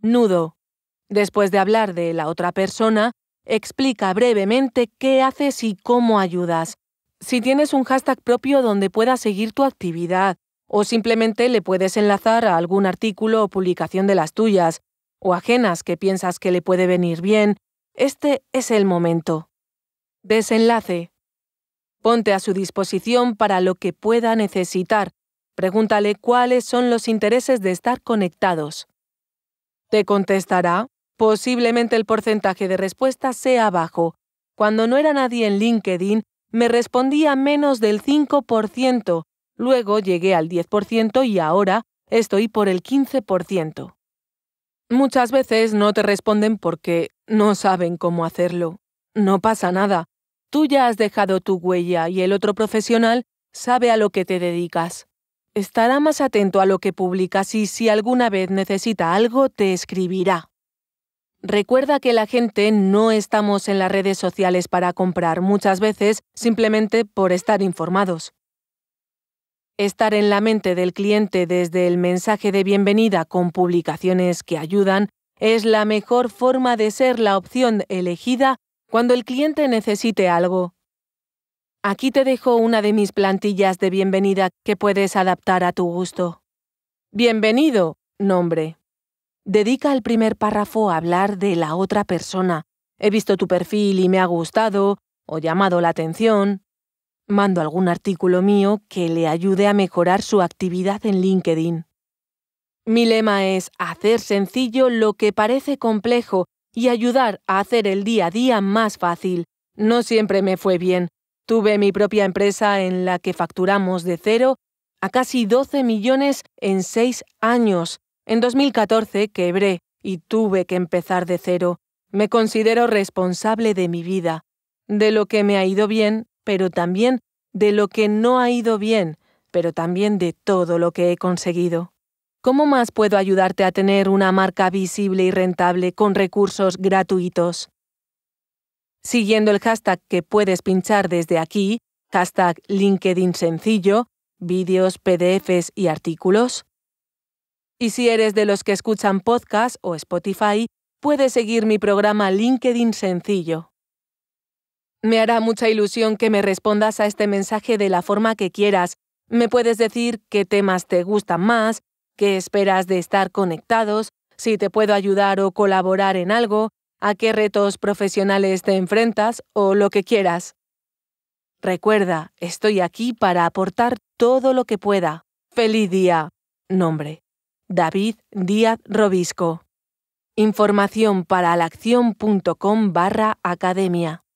Nudo. Después de hablar de la otra persona, explica brevemente qué haces y cómo ayudas. Si tienes un hashtag propio donde puedas seguir tu actividad, o simplemente le puedes enlazar a algún artículo o publicación de las tuyas, o ajenas que piensas que le puede venir bien, este es el momento. Desenlace. Ponte a su disposición para lo que pueda necesitar. Pregúntale cuáles son los intereses de estar conectados. Te contestará. Posiblemente el porcentaje de respuestas sea bajo. Cuando no era nadie en LinkedIn, me respondía menos del 5%. Luego llegué al 10% y ahora estoy por el 15%. Muchas veces no te responden porque no saben cómo hacerlo. No pasa nada. Tú ya has dejado tu huella y el otro profesional sabe a lo que te dedicas. Estará más atento a lo que publicas y si alguna vez necesita algo, te escribirá. Recuerda que la gente no estamos en las redes sociales para comprar muchas veces simplemente por estar informados. Estar en la mente del cliente desde el mensaje de bienvenida con publicaciones que ayudan es la mejor forma de ser la opción elegida cuando el cliente necesite algo Aquí te dejo una de mis plantillas de bienvenida que puedes adaptar a tu gusto. Bienvenido, nombre. Dedica el primer párrafo a hablar de la otra persona. He visto tu perfil y me ha gustado o llamado la atención. Mando algún artículo mío que le ayude a mejorar su actividad en LinkedIn. Mi lema es hacer sencillo lo que parece complejo y ayudar a hacer el día a día más fácil. No siempre me fue bien, Tuve mi propia empresa en la que facturamos de cero a casi 12 millones en seis años. En 2014 quebré y tuve que empezar de cero. Me considero responsable de mi vida, de lo que me ha ido bien, pero también de lo que no ha ido bien, pero también de todo lo que he conseguido. ¿Cómo más puedo ayudarte a tener una marca visible y rentable con recursos gratuitos? siguiendo el hashtag que puedes pinchar desde aquí, hashtag LinkedIn sencillo, vídeos, PDFs y artículos. Y si eres de los que escuchan podcast o Spotify, puedes seguir mi programa LinkedIn sencillo. Me hará mucha ilusión que me respondas a este mensaje de la forma que quieras. Me puedes decir qué temas te gustan más, qué esperas de estar conectados, si te puedo ayudar o colaborar en algo, a qué retos profesionales te enfrentas o lo que quieras. Recuerda, estoy aquí para aportar todo lo que pueda. Feliz día. Nombre. David Díaz Robisco. Información para alacción.com barra academia.